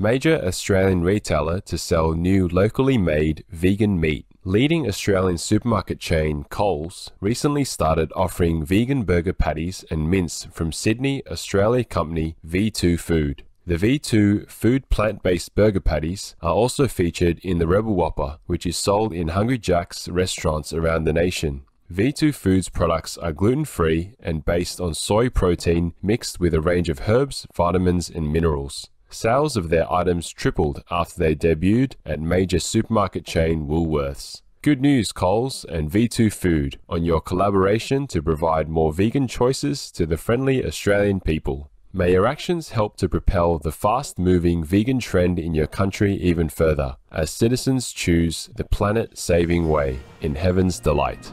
major Australian retailer to sell new locally made vegan meat. Leading Australian supermarket chain Coles recently started offering vegan burger patties and mince from Sydney, Australia company V2 Food. The V2 food plant based burger patties are also featured in the Rebel Whopper, which is sold in Hungry Jack's restaurants around the nation. V2 Foods products are gluten free and based on soy protein mixed with a range of herbs, vitamins, and minerals. Sales of their items tripled after they debuted at major supermarket chain Woolworths. Good news, Coles and V2 Food, on your collaboration to provide more vegan choices to the friendly Australian people. May your actions help to propel the fast moving vegan trend in your country even further as citizens choose the planet saving way in heaven's delight.